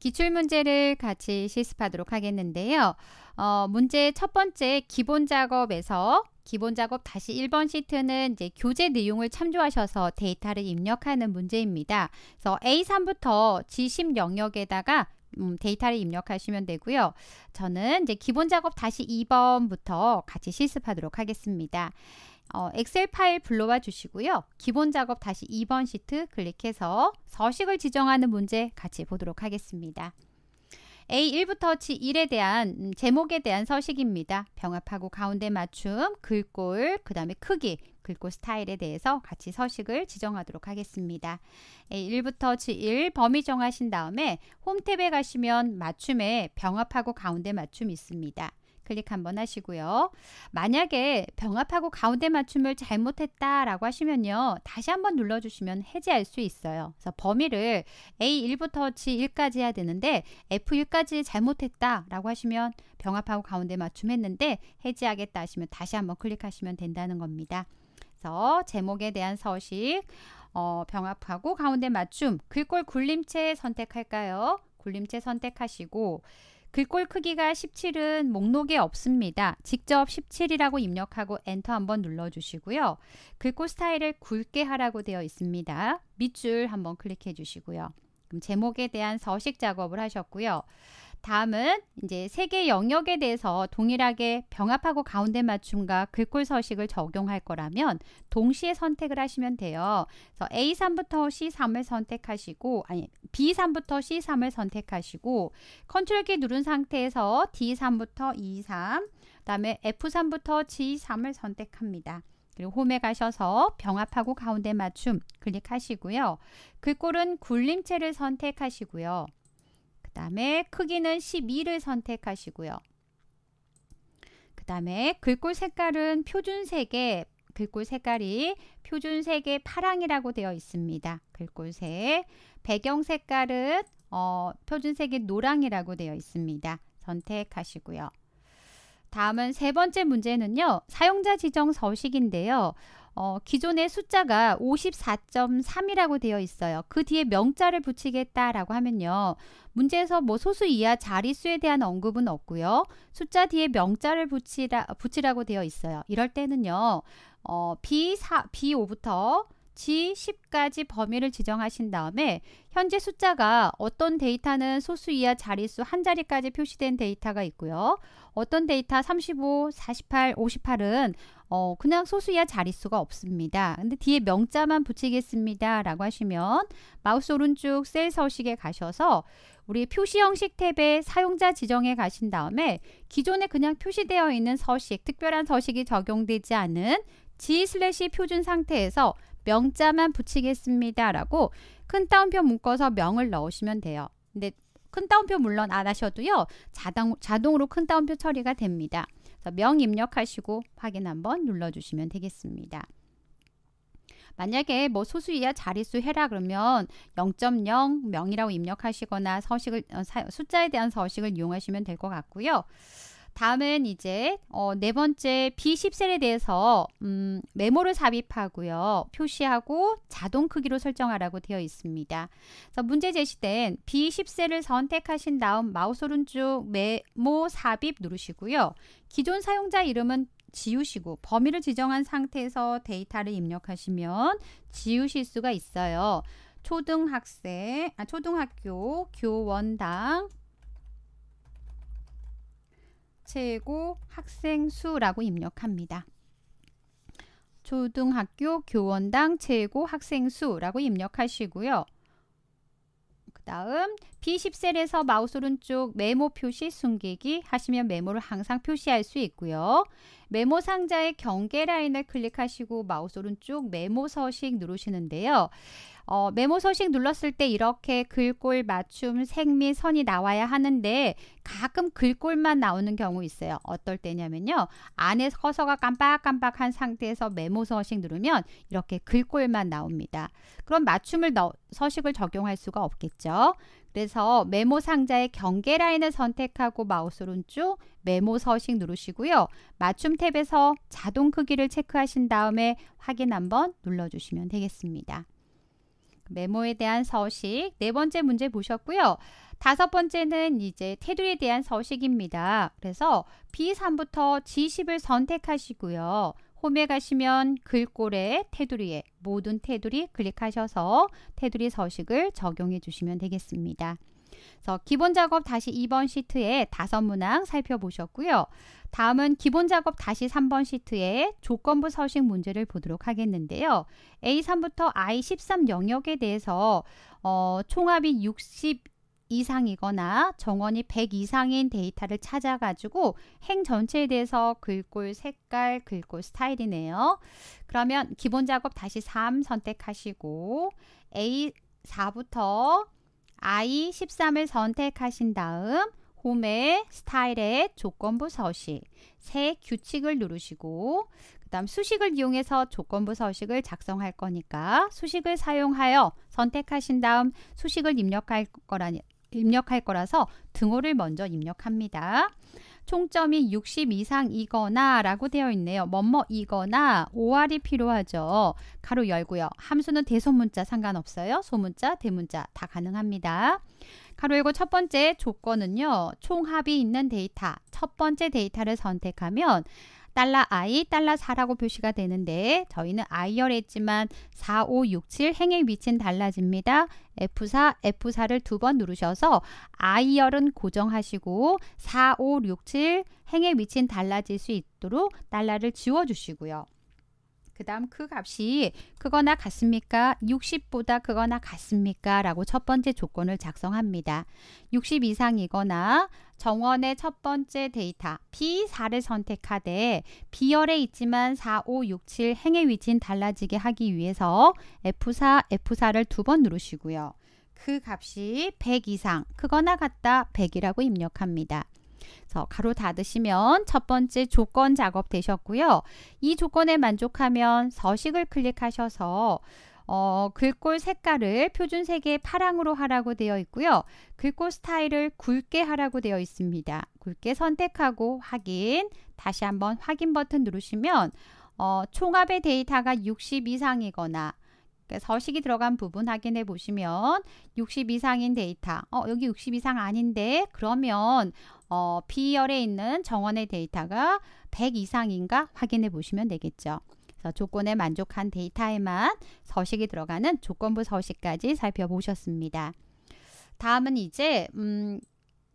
기출문제를 같이 실습하도록 하겠는데요. 어, 문제 첫 번째 기본 작업에서 기본 작업 다시 1번 시트는 이제 교재 내용을 참조하셔서 데이터를 입력하는 문제입니다. 그래서 A3부터 G10 영역에다가 음, 데이터를 입력하시면 되고요. 저는 이제 기본 작업 다시 2번부터 같이 실습하도록 하겠습니다. 어, 엑셀 파일 불러와 주시고요. 기본 작업 다시 2번 시트 클릭해서 서식을 지정하는 문제 같이 보도록 하겠습니다. A1부터 G1에 대한 음, 제목에 대한 서식입니다. 병합하고 가운데 맞춤, 글꼴, 그 다음에 크기 글꼴 스타일에 대해서 같이 서식을 지정하도록 하겠습니다. 1부터 예, 지1 범위 정하신 다음에 홈탭에 가시면 맞춤에 병합하고 가운데 맞춤 있습니다. 클릭 한번 하시고요. 만약에 병합하고 가운데 맞춤을 잘못했다 라고 하시면요. 다시 한번 눌러주시면 해제할 수 있어요. 그래서 범위를 A1부터 G1까지 해야 되는데 F1까지 잘못했다 라고 하시면 병합하고 가운데 맞춤 했는데 해제하겠다 하시면 다시 한번 클릭하시면 된다는 겁니다. 그래서 제목에 대한 서식 어, 병합하고 가운데 맞춤 글꼴 굴림체 선택할까요? 굴림체 선택하시고 글꼴 크기가 17은 목록에 없습니다. 직접 17이라고 입력하고 엔터 한번 눌러주시고요. 글꼴 스타일을 굵게 하라고 되어 있습니다. 밑줄 한번 클릭해 주시고요. 그럼 제목에 대한 서식 작업을 하셨고요. 다음은 이제 세 개 영역에 대해서 동일하게 병합하고 가운데 맞춤과 글꼴 서식을 적용할 거라면 동시에 선택을 하시면 돼요. 그래서 A3부터 C3을 선택하시고 아니 B3부터 C3을 선택하시고 컨트롤 키 누른 상태에서 D3부터 E3 그다음에 F3부터 G3을 선택합니다. 그리고 홈에 가셔서 병합하고 가운데 맞춤 클릭하시고요. 글꼴은 굴림체를 선택하시고요. 다음에 크기는 12를 선택하시고요. 그 다음에 글꼴 색깔은 표준색의 글꼴 색깔이 표준색의 파랑이라고 되어 있습니다. 글꼴색 배경 색깔은 어, 표준색의 노랑이라고 되어 있습니다. 선택하시고요. 다음은 세 번째 문제는요. 사용자 지정 서식인데요. 어, 기존의 숫자가 54.3이라고 되어 있어요. 그 뒤에 명자를 붙이겠다라고 하면요. 문제에서 뭐 소수 이하 자릿수에 대한 언급은 없고요. 숫자 뒤에 명자를 붙이라, 붙이라고 되어 있어요. 이럴 때는요. 어, B4, B5부터 G10까지 범위를 지정하신 다음에 현재 숫자가 어떤 데이터는 소수 이하 자릿수 한 자리까지 표시된 데이터가 있고요. 어떤 데이터 35, 48, 58은 어, 그냥 소수 이하 자릿수가 없습니다. 근데 뒤에 명자만 붙이겠습니다. 라고 하시면 마우스 오른쪽 셀 서식에 가셔서 우리 표시 형식 탭에 사용자 지정에 가신 다음에 기존에 그냥 표시되어 있는 서식, 특별한 서식이 적용되지 않은 G 슬래시 표준 상태에서 명자만 붙이겠습니다. 라고 큰 따옴표 묶어서 명을 넣으시면 돼요. 근데 큰 따옴표 물론 안 하셔도요. 자동, 자동으로 큰 따옴표 처리가 됩니다. 그래서 명 입력하시고 확인 한번 눌러주시면 되겠습니다. 만약에 뭐 소수 이하 자릿수 해라 그러면 0.0명이라고 입력하시거나 서식을 어, 숫자에 대한 서식을 이용하시면 될 것 같고요. 다음은 이제 어, 네 번째 B10셀에 대해서 음, 메모를 삽입하고요. 표시하고 자동 크기로 설정하라고 되어 있습니다. 그래서 문제 제시된 B10셀을 선택하신 다음 마우스 오른쪽 메모 삽입 누르시고요. 기존 사용자 이름은 지우시고 범위를 지정한 상태에서 데이터를 입력하시면 지우실 수가 있어요. 초등학생, 아, 초등학교 교원당 최고 학생 수라고 입력합니다. 초등학교 교원당 최고 학생 수라고 입력하시고요. 그 다음 B10셀에서 마우스 오른쪽 메모 표시 숨기기 하시면 메모를 항상 표시할 수 있고요. 메모 상자의 경계 라인을 클릭하시고 마우스 오른쪽 메모 서식 누르시는데요. 어, 메모 서식 눌렀을 때 이렇게 글꼴 맞춤 생미 선이 나와야 하는데 가끔 글꼴만 나오는 경우 있어요. 어떨 때냐면요. 안에 서서가 깜빡깜빡한 상태에서 메모 서식 누르면 이렇게 글꼴만 나옵니다. 그럼 맞춤을 넣, 서식을 적용할 수가 없겠죠. 그래서 메모 상자의 경계 라인을 선택하고 마우스 오른쪽 메모 서식 누르시고요. 맞춤 탭에서 자동 크기를 체크하신 다음에 확인 한번 눌러주시면 되겠습니다. 메모에 대한 서식 네 번째 문제 보셨고요. 다섯 번째는 이제 테두리에 대한 서식입니다. 그래서 B3부터 G10을 선택하시고요. 홈에 가시면 글꼴에 테두리에 모든 테두리 클릭하셔서 테두리 서식을 적용해 주시면 되겠습니다. 그래서 기본 작업 다시 2번 시트에 다섯 문항 살펴보셨고요. 다음은 기본 작업 다시 3번 시트에 조건부 서식 문제를 보도록 하겠는데요. A3부터 I13 영역에 대해서 어, 총합이 60 이상이거나 정원이 100 이상인 데이터를 찾아가지고 행 전체에 대해서 글꼴 색깔, 글꼴 스타일이네요. 그러면 기본 작업 다시 3 선택하시고 A4부터 I 13을 선택하신 다음 홈의 스타일의 조건부 서식, 새 규칙을 누르시고 그 다음 수식을 이용해서 조건부 서식을 작성할 거니까 수식을 사용하여 선택하신 다음 수식을 입력할 거라 입력할 거라서 등호를 먼저 입력합니다. 총점이 60 이상이거나 라고 되어 있네요. 뭐뭐이거나 5R이 필요하죠. 가로 열고요. 함수는 대소문자 상관없어요. 소문자, 대문자 다 가능합니다. 가로 열고 첫 번째 조건은요. 총합이 있는 데이터, 첫 번째 데이터를 선택하면 달러 i, 달러 4라고 표시가 되는데 저희는 i 열했지만 4, 5, 6, 7 행의 위치는 달라집니다. F4, F4를 두 번 누르셔서 i 열은 고정하시고 4, 5, 6, 7 행의 위치는 달라질 수 있도록 달러를 지워주시고요. 그 다음 그 값이 그거나 같습니까? 60보다 그거나 같습니까? 라고 첫 번째 조건을 작성합니다. 60 이상이거나 정원의 첫 번째 데이터 B4를 선택하되 B열에 있지만 4, 5, 6, 7 행의 위치는 달라지게 하기 위해서 F4, F4를 두 번 누르시고요. 그 값이 100 이상 크거나 같다 100이라고 입력합니다. 그래서 가로 닫으시면 첫 번째 조건 작업 되셨고요. 이 조건에 만족하면 서식을 클릭하셔서 어, 글꼴 색깔을 표준 색의 파랑으로 하라고 되어 있고요. 글꼴 스타일을 굵게 하라고 되어 있습니다. 굵게 선택하고 확인, 다시 한번 확인 버튼 누르시면 어, 총합의 데이터가 60 이상이거나 그러니까 서식이 들어간 부분 확인해 보시면 60 이상인 데이터 어 여기 60 이상 아닌데 그러면 어 B열에 있는 정원의 데이터가 100 이상인가 확인해 보시면 되겠죠. 조건에 만족한 데이터에만 서식이 들어가는 조건부 서식까지 살펴보셨습니다. 다음은 이제 음,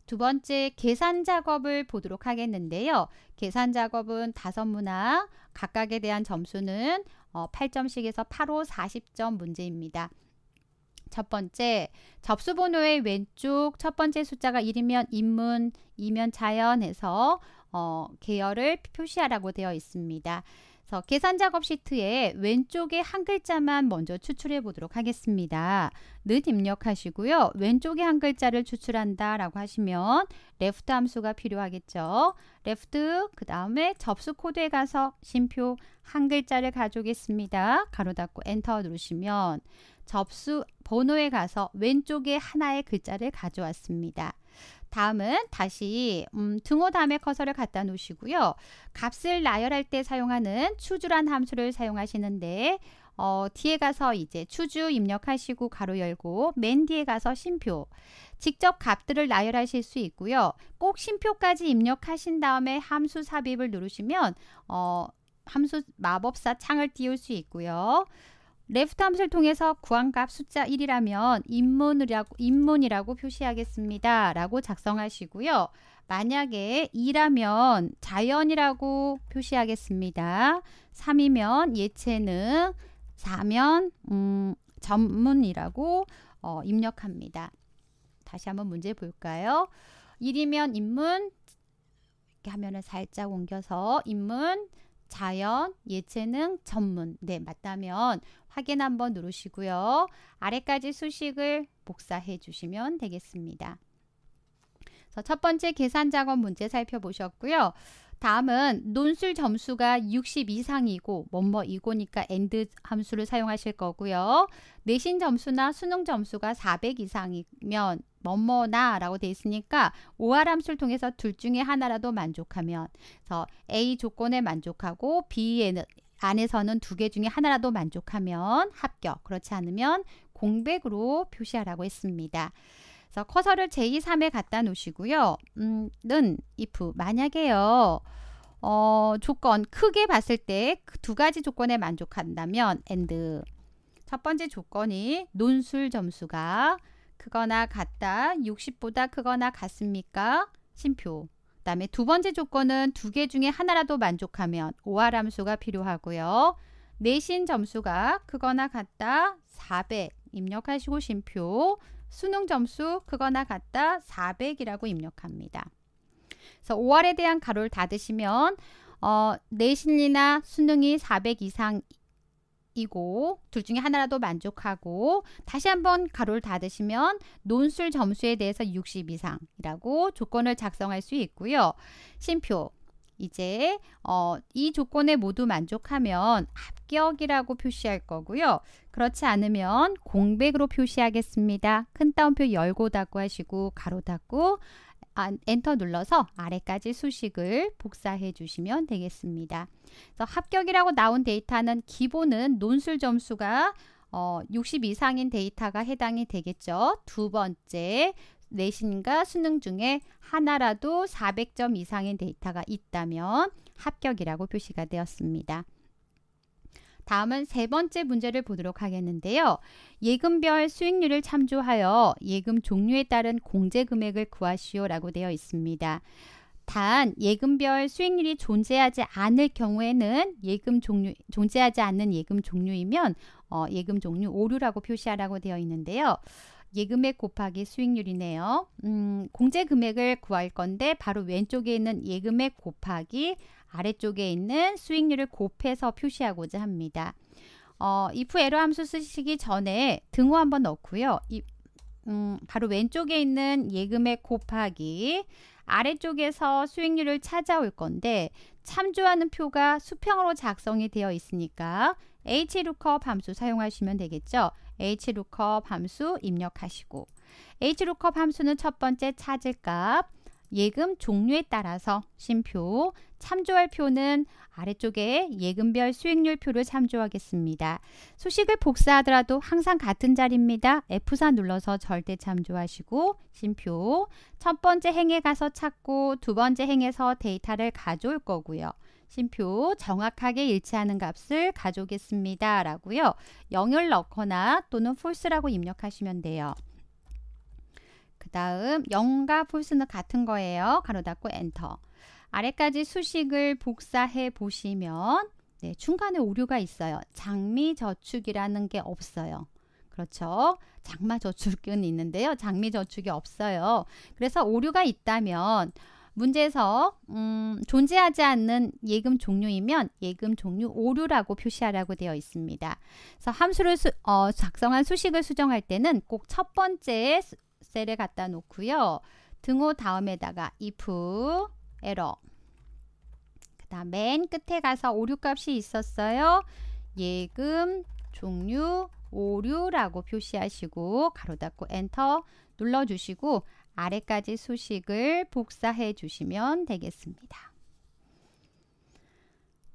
두 번째 계산 작업을 보도록 하겠는데요. 계산 작업은 다섯 문항 각각에 대한 점수는 어, 8점씩에서 8호 40점 문제입니다. 첫 번째, 접수 번호의 왼쪽 첫 번째 숫자가 1이면 인문, 2면 자연에서 어, 계열을 표시하라고 되어 있습니다. 그래서 계산 작업 시트에 왼쪽에 한 글자만 먼저 추출해 보도록 하겠습니다. 는 입력하시고요. 왼쪽에 한 글자를 추출한다 라고 하시면 left 함수가 필요하겠죠. left 그 다음에 접수 코드에 가서 심표 한 글자를 가져오겠습니다. 가로 닫고 엔터 누르시면 접수 번호에 가서 왼쪽에 하나의 글자를 가져왔습니다. 다음은 다시 음, 등호 다음에 커서를 갖다 놓으시고요. 값을 나열할 때 사용하는 추주란 함수를 사용하시는데 어, 뒤에 가서 이제 추주 입력하시고 가로 열고 맨 뒤에 가서 심표 직접 값들을 나열하실 수 있고요. 꼭 심표까지 입력하신 다음에 함수 삽입을 누르시면 어, 함수 마법사 창을 띄울 수 있고요. 레프트 함수를 통해서 구한값 숫자 1이라면 입문이라고 인문이라고 표시하겠습니다. 라고 작성하시고요. 만약에 2라면 자연이라고 표시하겠습니다. 3이면 예체능, 4면 음, 전문이라고 어, 입력합니다. 다시 한번 문제 볼까요? 1이면 인문, 이렇게 화면 살짝 옮겨서 인문, 자연, 예체능, 전문. 네, 맞다면 확인 한번 누르시고요. 아래까지 수식을 복사해 주시면 되겠습니다. 첫 번째 계산 작업 문제 살펴보셨고요. 다음은 논술 점수가 60 이상이고 뭐 뭐 이고니까 엔드 함수를 사용하실 거고요. 내신 점수나 수능 점수가 400 이상이면 뭐 뭐나 라고 돼 있으니까 오알 함수를 통해서 둘 중에 하나라도 만족하면 그래서 A 조건에 만족하고 B에는 안에서는 두 개 중에 하나라도 만족하면 합격, 그렇지 않으면 공백으로 표시하라고 했습니다. 그래서 커서를 제2, 3에 갖다 놓으시고요. 음, 는 if 만약에요. 어, 조건 크게 봤을 때두 그 가지 조건에 만족한다면 and 첫 번째 조건이 논술 점수가 크거나 같다, 60보다 크거나 같습니까? 심표. 다음에 두 번째 조건은 두 개 중에 하나라도 만족하면 오하람수가 필요하고요. 내신 점수가 그거나 같다 400 입력하시고 심표 수능 점수 그거나 같다 400이라고 입력합니다. 그래서 5월에 대한 가로를 닫으시면 어, 내신이나 수능이 400 이상 이고 둘 중에 하나라도 만족하고 다시 한번 가로를 닫으시면 논술 점수에 대해서 60 이상이라고 조건을 작성할 수 있고요. 심표 이제 어, 이 조건에 모두 만족하면 합격이라고 표시할 거고요. 그렇지 않으면 공백으로 표시하겠습니다. 큰 따옴표 열고 닫고 하시고 가로 닫고 엔터 눌러서 아래까지 수식을 복사해 주시면 되겠습니다. 그래서 합격이라고 나온 데이터는 기본은 논술 점수가 어, 60 이상인 데이터가 해당이 되겠죠. 두 번째, 내신과 수능 중에 하나라도 400점 이상인 데이터가 있다면 합격이라고 표시가 되었습니다. 다음은 세 번째 문제를 보도록 하겠는데요. 예금별 수익률을 참조하여 예금 종류에 따른 공제 금액을 구하시오 라고 되어 있습니다. 단 예금별 수익률이 존재하지 않을 경우에는 예금 종류 존재하지 않는 예금 종류이면 어, 예금 종류 오류라고 표시하라고 되어 있는데요. 예금액 곱하기 수익률이네요. 음, 공제 금액을 구할 건데 바로 왼쪽에 있는 예금액 곱하기 아래쪽에 있는 수익률을 곱해서 표시하고자 합니다. 어, if 에러 함수 쓰시기 전에 등호 한번 넣고요. 이, 음, 바로 왼쪽에 있는 예금의 곱하기 아래쪽에서 수익률을 찾아올 건데 참조하는 표가 수평으로 작성이 되어 있으니까 hlookup 함수 사용하시면 되겠죠. hlookup 함수 입력하시고 hlookup 함수는 첫 번째 찾을 값, 예금 종류에 따라서 심표, 참조할 표는 아래쪽에 예금별 수익률 표를 참조하겠습니다. 수식을 복사하더라도 항상 같은 자리입니다. F4 눌러서 절대 참조하시고 심표, 첫 번째 행에 가서 찾고 두 번째 행에서 데이터를 가져올 거고요. 심표 정확하게 일치하는 값을 가져오겠습니다. 라고요. 0을 넣거나 또는 false라고 입력하시면 돼요. 그 다음 0과 폴스는 같은 거예요. 가로 닫고 엔터. 아래까지 수식을 복사해 보시면 네, 중간에 오류가 있어요. 장미 저축이라는 게 없어요. 그렇죠. 장마 저축은 있는데요. 장미 저축이 없어요. 그래서 오류가 있다면 문제에서 음, 존재하지 않는 예금 종류이면 예금 종류 오류라고 표시하라고 되어 있습니다. 그래서 함수를 수, 어, 작성한 수식을 수정할 때는 꼭 첫 번째 셀에 갖다 놓고요. 등호 다음에다가 if 에러 그 다음 맨 끝에 가서 오류값이 있었어요. 예금 종류 오류라고 표시하시고 가로 닫고 엔터 눌러주시고 아래까지 수식을 복사해 주시면 되겠습니다.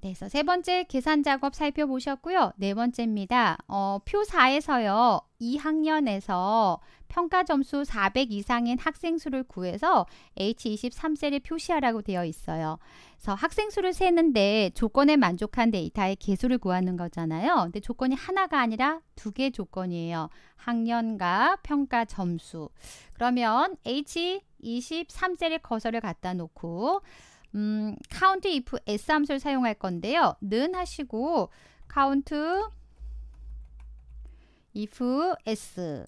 네, 그래서 세 번째 계산 작업 살펴보셨고요. 네 번째입니다. 어, 표 4에서요. 2학년에서 평가 점수 400 이상인 학생 수를 구해서 H23셀에 표시하라고 되어 있어요. 그래서 학생 수를 세는데 조건에 만족한 데이터의 개수를 구하는 거잖아요. 근데 조건이 하나가 아니라 두 개 조건이에요. 학년과 평가 점수. 그러면 H23셀에 거서를 갖다 놓고 음, 카운트 n t if s 함수를 사용할 건데요. 는 하시고 카운트 n t if s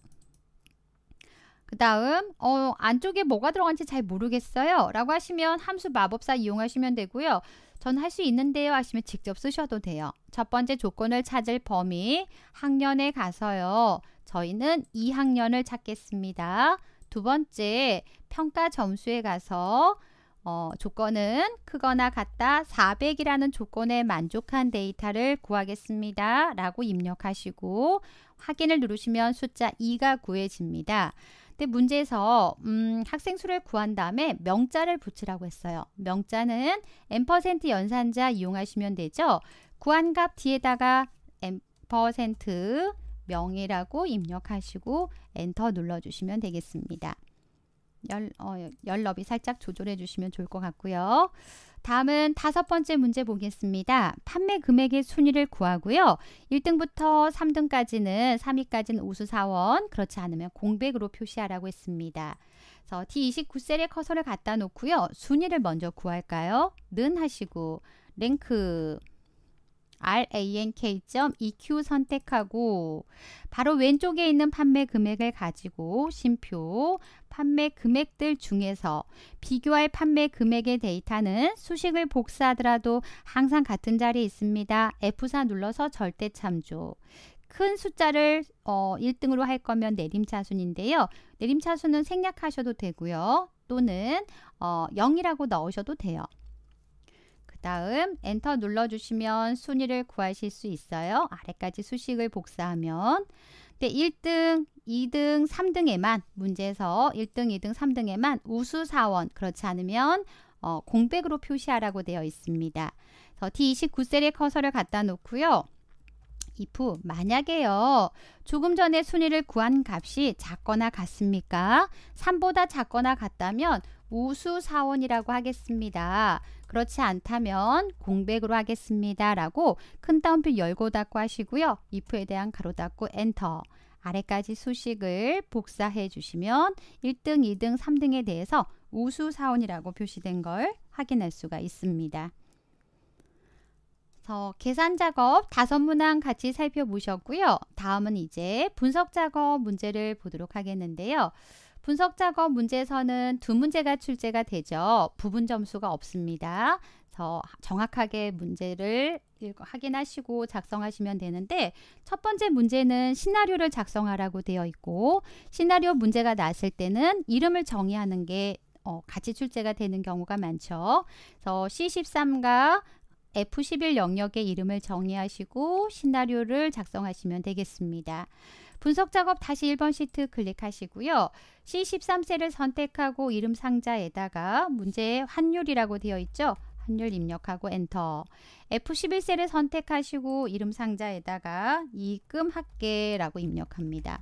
그 다음 어, 안쪽에 뭐가 들어간지 잘 모르겠어요 라고 하시면 함수 마법사 이용하시면 되고요 전 할 수 있는데요 하시면 직접 쓰셔도 돼요 첫 번째 조건을 찾을 범위 학년에 가서요 저희는 2학년을 찾겠습니다 두 번째 평가 점수에 가서 어, 조건은 크거나 같다 400이라는 조건에 만족한 데이터를 구하겠습니다. 라고 입력하시고 확인을 누르시면 숫자 2가 구해집니다. 근데 문제에서 음, 학생 수를 구한 다음에 명자를 붙이라고 했어요. 명자는 n% 연산자 이용하시면 되죠. 구한 값 뒤에다가 n% 명이라고 입력하시고 엔터 눌러주시면 되겠습니다. 열, 어, 열너비 살짝 조절해 주시면 좋을 것 같고요. 다음은 다섯 번째 문제 보겠습니다. 판매 금액의 순위를 구하고요. 1등부터 3등까지는 3위까지는 우수 사원, 그렇지 않으면 공백으로 표시하라고 했습니다. 그래서 D29셀에 커서를 갖다 놓고요. 순위를 먼저 구할까요? 는 하시고 랭크 rank.eq 선택하고 바로 왼쪽에 있는 판매 금액을 가지고 심표 판매 금액들 중에서 비교할 판매 금액의 데이터는 수식을 복사하더라도 항상 같은 자리에 있습니다. F4 눌러서 절대 참조. 큰 숫자를 어, 1등으로 할 거면 내림차순인데요. 내림차순은 생략하셔도 되고요. 또는 어, 0이라고 넣으셔도 돼요. 다음 엔터 눌러주시면 순위를 구하실 수 있어요. 아래까지 수식을 복사하면 근 1등, 2등, 3등에만 문제에서 1등, 2등, 3등에만 우수 사원 그렇지 않으면 어, 공백으로 표시하라고 되어 있습니다. 그래서 D29셀에 커서를 갖다 놓고요. if 만약에요. 조금 전에 순위를 구한 값이 작거나 같습니까? 3보다 작거나 같다면 우수 사원이라고 하겠습니다. 그렇지 않다면 공백으로 하겠습니다. 라고 큰 따옴표 열고 닫고 하시고요. if에 대한 가로 닫고 엔터. 아래까지 수식을 복사해 주시면 1등, 2등, 3등에 대해서 우수 사원이라고 표시된 걸 확인할 수가 있습니다. 그래서 계산 작업 다섯 문항 같이 살펴보셨고요. 다음은 이제 분석 작업 문제를 보도록 하겠는데요. 분석 작업 문제에서는 두 문제가 출제가 되죠. 부분 점수가 없습니다. 저 정확하게 문제를 확인하시고 작성하시면 되는데 첫 번째 문제는 시나리오를 작성하라고 되어 있고 시나리오 문제가 났을 때는 이름을 정의하는 게 어, 같이 출제가 되는 경우가 많죠. 그래서 C13과 F11 영역의 이름을 정의하시고 시나리오를 작성하시면 되겠습니다. 분석 작업 다시 1번 시트 클릭하시고요. C13셀을 선택하고 이름 상자에다가 문제의 환율이라고 되어 있죠. 환율 입력하고 엔터. F11셀을 선택하시고 이름 상자에다가 이금 합계라고 입력합니다.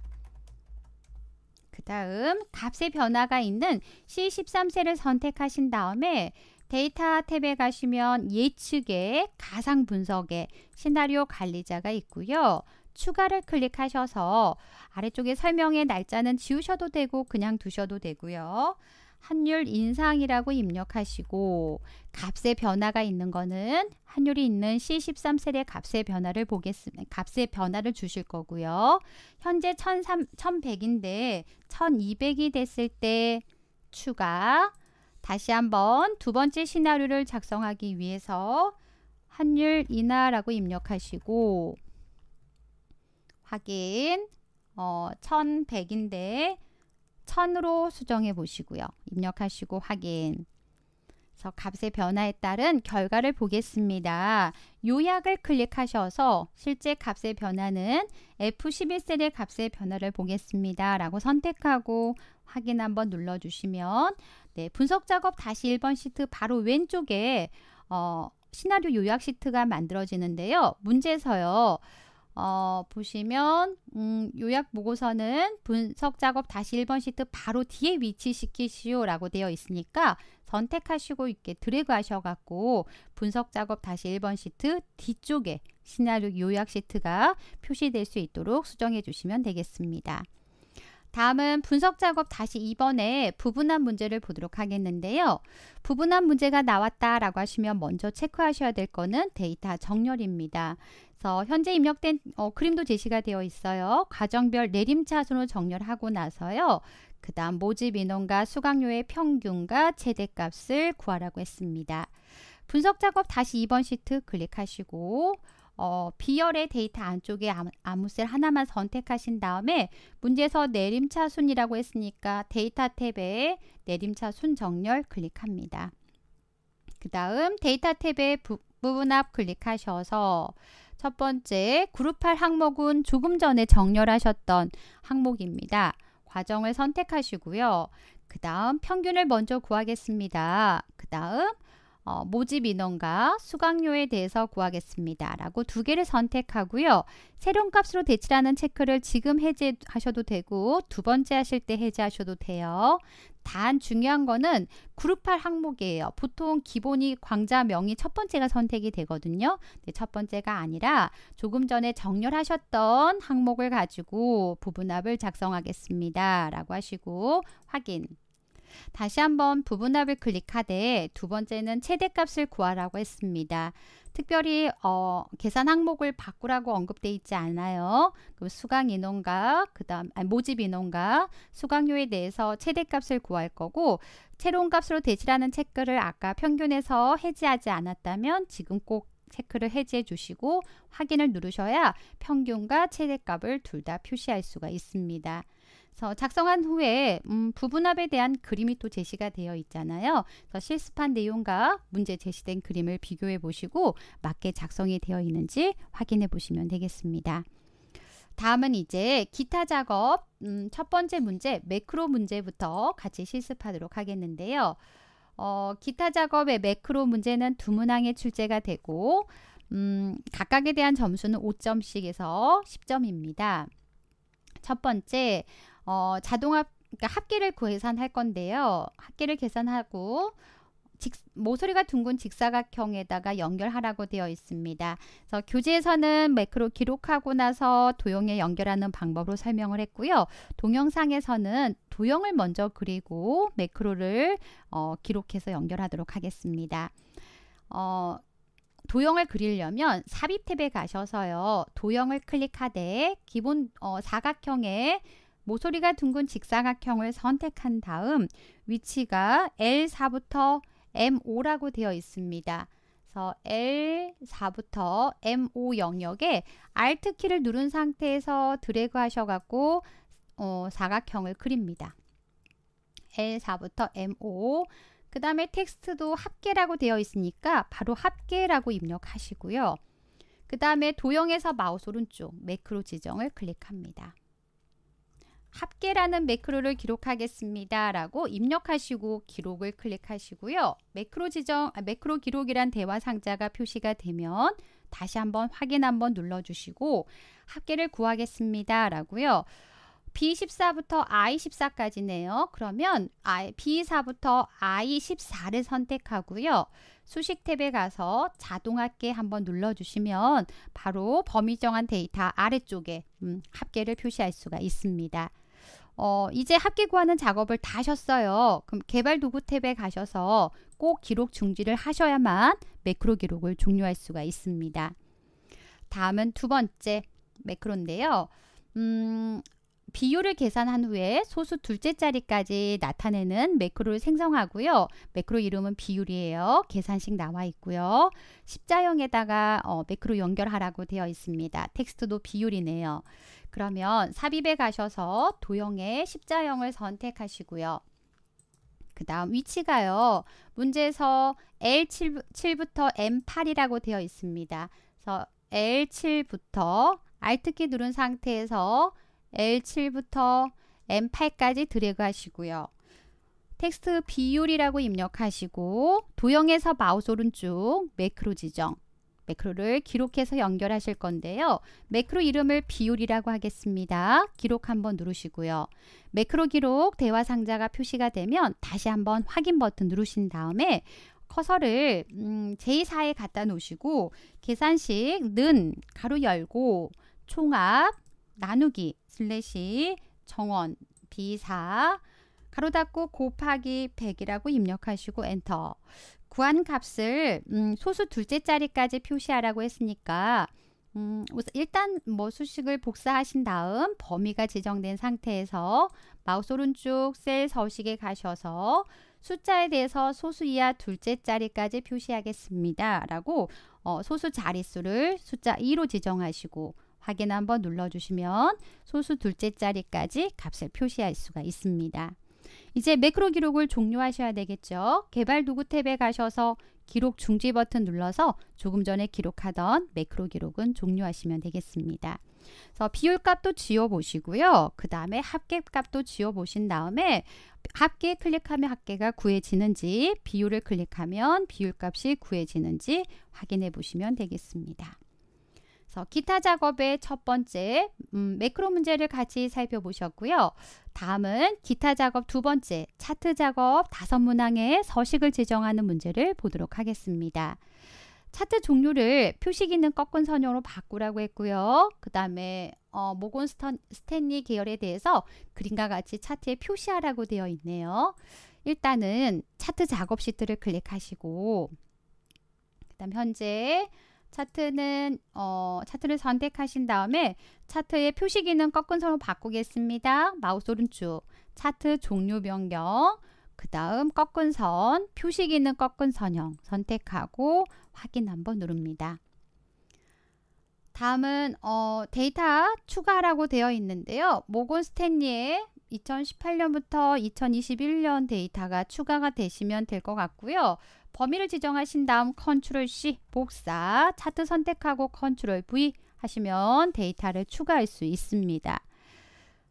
그 다음 값의 변화가 있는 C13셀을 선택하신 다음에 데이터 탭에 가시면 예측의 가상 분석의 시나리오 관리자가 있고요. 추가를 클릭하셔서 아래쪽에 설명의 날짜는 지우셔도 되고 그냥 두셔도 되고요. 환율 인상이라고 입력하시고 값의 변화가 있는 거는 환율이 있는 C13 세대 값의 변화를 보겠습니다. 값의 변화를 주실 거고요. 현재 1100인데 1200이 됐을 때 추가 다시 한번 두 번째 시나리오를 작성하기 위해서 환율 인하라고 입력하시고 하긴 어, 1100인데 1000으로 수정해 보시고요. 입력하시고 확인. 그래서 값의 변화에 따른 결과를 보겠습니다. 요약을 클릭하셔서 실제 값의 변화는 F11셀의 값의 변화를 보겠습니다. 라고 선택하고 확인 한번 눌러주시면 네, 분석 작업 다시 1번 시트 바로 왼쪽에 어, 시나리오 요약 시트가 만들어지는데요. 문제에서요. 어, 보시면 음, 요약 보고서는 분석 작업 다시 1번 시트 바로 뒤에 위치시키시오 라고 되어 있으니까 선택하시고 이렇게 드래그 하셔갖고 분석 작업 다시 1번 시트 뒤쪽에 시나리오 요약 시트가 표시될 수 있도록 수정해 주시면 되겠습니다. 다음은 분석 작업 다시 이번에 부분한 문제를 보도록 하겠는데요. 부분한 문제가 나왔다라고 하시면 먼저 체크하셔야 될 거는 데이터 정렬입니다. 그래서 현재 입력된 어, 그림도 제시가 되어 있어요. 과정별 내림차순으로 정렬하고 나서요. 그 다음 모집 인원과 수강료의 평균과 최대값을 구하라고 했습니다. 분석 작업 다시 2번 시트 클릭하시고 어, 비열의 데이터 안쪽에 암호셀 하나만 선택하신 다음에 문제에서 내림차 순이라고 했으니까 데이터 탭에 내림차 순 정렬 클릭합니다. 그 다음 데이터 탭에 부, 부분 앞 클릭하셔서 첫 번째 그룹할 항목은 조금 전에 정렬하셨던 항목입니다. 과정을 선택하시고요. 그 다음 평균을 먼저 구하겠습니다. 그 다음 어, 모집 인원과 수강료에 대해서 구하겠습니다. 라고 두 개를 선택하고요. 새로운 값으로 대치라는 체크를 지금 해제하셔도 되고 두 번째 하실 때 해제하셔도 돼요. 단 중요한 거는 그룹8 항목이에요. 보통 기본이 광자명이 첫 번째가 선택이 되거든요. 첫 번째가 아니라 조금 전에 정렬하셨던 항목을 가지고 부분합을 작성하겠습니다. 라고 하시고 확인. 다시 한번 부분합을 클릭하되 두 번째는 최대값을 구하라고 했습니다. 특별히 어, 계산 항목을 바꾸라고 언급되어 있지 않아요. 그 수강 인원과 그다음 아니, 모집 인원과 수강료에 대해서 최대값을 구할 거고 새로운 값으로 대시라는 체크를 아까 평균에서 해지하지 않았다면 지금 꼭 체크를 해제해 주시고 확인을 누르셔야 평균과 최대값을 둘 다 표시할 수가 있습니다. 그래서 작성한 후에 음, 부분합에 대한 그림이 또 제시가 되어 있잖아요. 그래서 실습한 내용과 문제 제시된 그림을 비교해 보시고 맞게 작성이 되어 있는지 확인해 보시면 되겠습니다. 다음은 이제 기타 작업 음, 첫 번째 문제 매크로 문제부터 같이 실습하도록 하겠는데요. 어, 기타 작업의 매크로 문제는 두 문항에 출제가 되고 음, 각각에 대한 점수는 5점씩에서 10점입니다. 첫 번째, 어, 자동합 그러니까 합계를 계산할 건데요. 합계를 계산하고 직, 모서리가 둥근 직사각형에다가 연결하라고 되어 있습니다. 그래서 교재에서는 매크로 기록하고 나서 도형에 연결하는 방법으로 설명을 했고요. 동영상에서는 도형을 먼저 그리고 매크로를 어, 기록해서 연결하도록 하겠습니다. 어, 도형을 그리려면 삽입 탭에 가셔서요. 도형을 클릭하되 기본 어, 사각형의 모서리가 둥근 직사각형을 선택한 다음 위치가 L4부터 M5라고 되어 있습니다. 그래서 L4부터 M5 영역에 Alt 키를 누른 상태에서 드래그 하셔갖고 어, 사각형을 그립니다. L4부터 M5 그 다음에 텍스트도 합계라고 되어 있으니까 바로 합계라고 입력하시고요. 그 다음에 도형에서 마우스 오른쪽 매크로 지정을 클릭합니다. 합계라는 매크로를 기록하겠습니다. 라고 입력하시고 기록을 클릭하시고요. 매크로 지정, 아, 매크로 기록이란 대화 상자가 표시가 되면 다시 한번 확인 한번 눌러주시고 합계를 구하겠습니다. 라고요. B14부터 I14까지네요. 그러면 B4부터 I14를 선택하고요. 수식 탭에 가서 자동합계 한번 눌러주시면 바로 범위 정한 데이터 아래쪽에 음, 합계를 표시할 수가 있습니다. 어, 이제 합계 구하는 작업을 다 하셨어요. 그럼 개발 도구 탭에 가셔서 꼭 기록 중지를 하셔야만 매크로 기록을 종료할 수가 있습니다. 다음은 두 번째 매크로인데요. 음, 비율을 계산한 후에 소수 둘째 자리까지 나타내는 매크로를 생성하고요. 매크로 이름은 비율이에요. 계산식 나와 있고요. 십자형에다가 어, 매크로 연결하라고 되어 있습니다. 텍스트도 비율이네요. 그러면 삽입에 가셔서 도형의 십자형을 선택하시고요. 그 다음 위치가요. 문제에서 L7부터 M8이라고 되어 있습니다. 그래서 L7부터 Alt키 누른 상태에서 L7부터 M8까지 드래그 하시고요. 텍스트 비율이라고 입력하시고 도형에서 마우스 오른쪽 매크로 지정 매크로를 기록해서 연결하실 건데요. 매크로 이름을 비율이라고 하겠습니다. 기록 한번 누르시고요. 매크로 기록 대화 상자가 표시가 되면 다시 한번 확인 버튼 누르신 다음에 커서를 음, 제4에 갖다 놓으시고 계산식 는 가로 열고 총합 나누기 슬래시 정원 B4 가로 닫고 곱하기 100이라고 입력하시고 엔터 구한 값을 음, 소수 둘째 자리까지 표시하라고 했으니까 음, 일단 뭐 수식을 복사하신 다음 범위가 지정된 상태에서 마우스 오른쪽 셀 서식에 가셔서 숫자에 대해서 소수 이하 둘째 자리까지 표시하겠습니다. 라고 어, 소수 자릿수를 숫자 2로 지정하시고 확인 한번 눌러주시면 소수 둘째 자리까지 값을 표시할 수가 있습니다. 이제 매크로 기록을 종료하셔야 되겠죠. 개발 도구 탭에 가셔서 기록 중지 버튼 눌러서 조금 전에 기록하던 매크로 기록은 종료하시면 되겠습니다. 그래서 비율 값도 지워보시고요. 그 다음에 합계 값도 지워보신 다음에 합계 클릭하면 합계가 구해지는지 비율을 클릭하면 비율 값이 구해지는지 확인해 보시면 되겠습니다. 그래서 기타 작업의 첫 번째 음, 매크로 문제를 같이 살펴보셨고요. 다음은 기타 작업 두 번째 차트 작업 다섯 문항의 서식을 지정하는 문제를 보도록 하겠습니다. 차트 종류를 표시 기능 꺾은 선형으로 바꾸라고 했고요. 그 다음에 어, 모건 스턴, 스탠리 계열에 대해서 그림과 같이 차트에 표시하라고 되어 있네요. 일단은 차트 작업 시트를 클릭하시고 그 다음 현재 차트는 어, 차트를 선택하신 다음에 차트의 표시 기능 꺾은 선으로 바꾸겠습니다. 마우스 오른쪽 차트 종류 변경 그 다음 꺾은 선 표시 기능 꺾은 선형 선택하고 확인 한번 누릅니다. 다음은 어, 데이터 추가라고 되어 있는데요. 모건 스탠리의 2018년부터 2021년 데이터가 추가가 되시면 될 것 같고요. 범위를 지정하신 다음 컨트롤 C 복사 차트 선택하고 컨트롤 V 하시면 데이터를 추가할 수 있습니다.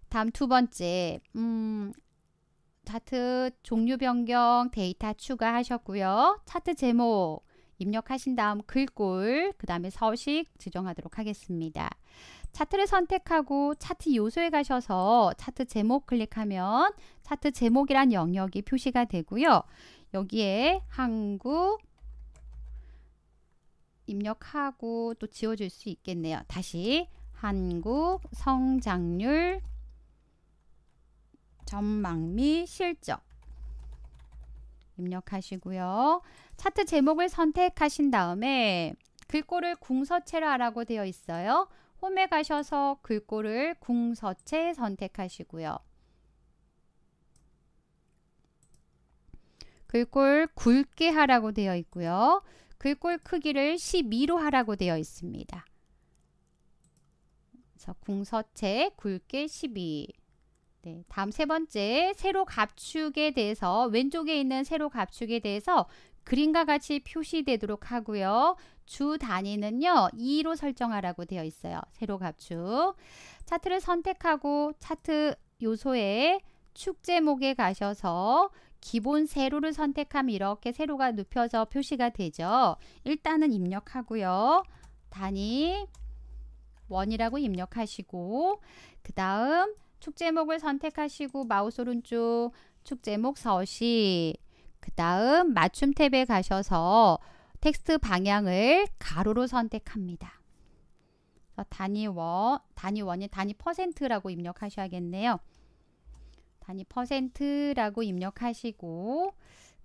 다음 두 번째 음, 차트 종류 변경 데이터 추가하셨고요. 차트 제목 입력하신 다음 글꼴 그 다음에 서식 지정하도록 하겠습니다. 차트를 선택하고 차트 요소에 가셔서 차트 제목 클릭하면 차트 제목이란 영역이 표시가 되고요. 여기에 한국 입력하고 또지워질수 있겠네요. 다시 한국 성장률 전망 및 실적 입력하시고요. 차트 제목을 선택하신 다음에 글꼴을 궁서체라고 되어 있어요. 홈에 가셔서 글꼴을 궁서체 선택하시고요. 글꼴 굵게 하라고 되어 있고요. 글꼴 크기를 12로 하라고 되어 있습니다. 그래서 궁서체 굵게 12. 네, 다음 세 번째 세로 갑축에 대해서 왼쪽에 있는 세로 갑축에 대해서 그림과 같이 표시되도록 하고요. 주 단위는요. 2로 설정하라고 되어 있어요. 세로 갑축. 차트를 선택하고 차트 요소에 축 제목에 가셔서 기본 세로를 선택하면 이렇게 세로가 눕혀서 표시가 되죠. 일단은 입력하고요. 단위 원이라고 입력하시고 그 다음 축제목을 선택하시고 마우스 오른쪽 축제목 서시 그 다음 맞춤 탭에 가셔서 텍스트 방향을 가로로 선택합니다. 단위 원, 단위 원이 단위 퍼센트라고 입력하셔야겠네요. 아니 퍼센트라고 입력하시고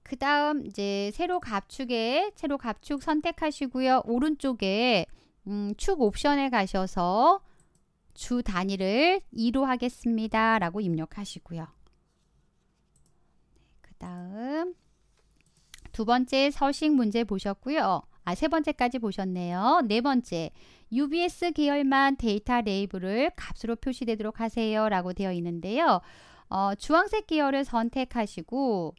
그 다음 이제 세로 갑축에 세로 갑축 선택하시고요. 오른쪽에 음, 축 옵션에 가셔서 주 단위를 2로 하겠습니다. 라고 입력하시고요. 네, 그 다음 두 번째 서식 문제 보셨고요. 아, 세 번째까지 보셨네요. 네 번째, UBS 계열만 데이터 레이블을 값으로 표시되도록 하세요. 라고 되어 있는데요. 어, 주황색 계열을 선택하시고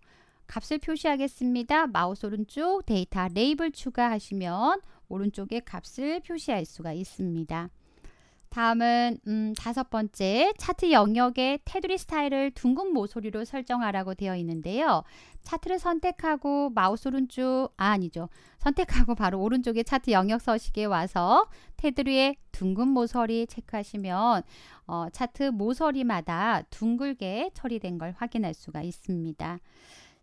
값을 표시하겠습니다. 마우스 오른쪽 데이터 레이블 추가하시면 오른쪽에 값을 표시할 수가 있습니다. 다음은 음, 다섯 번째 차트 영역의 테두리 스타일을 둥근 모서리로 설정하라고 되어 있는데요. 차트를 선택하고 마우스 오른쪽 아, 아니죠. 선택하고 바로 오른쪽에 차트 영역 서식에 와서 테두리의 둥근 모서리 체크하시면 어, 차트 모서리마다 둥글게 처리된 걸 확인할 수가 있습니다.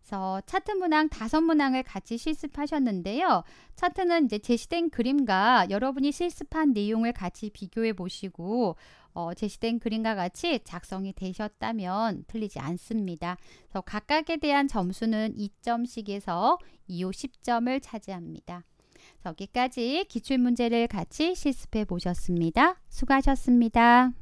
그래서 차트 문항 다섯 문항을 같이 실습하셨는데요. 차트는 이제 제시된 그림과 여러분이 실습한 내용을 같이 비교해 보시고 어, 제시된 그림과 같이 작성이 되셨다면 틀리지 않습니다. 그래서 각각에 대한 점수는 2점씩에서 2호 10점을 차지합니다. 여기까지 기출문제를 같이 실습해 보셨습니다. 수고하셨습니다.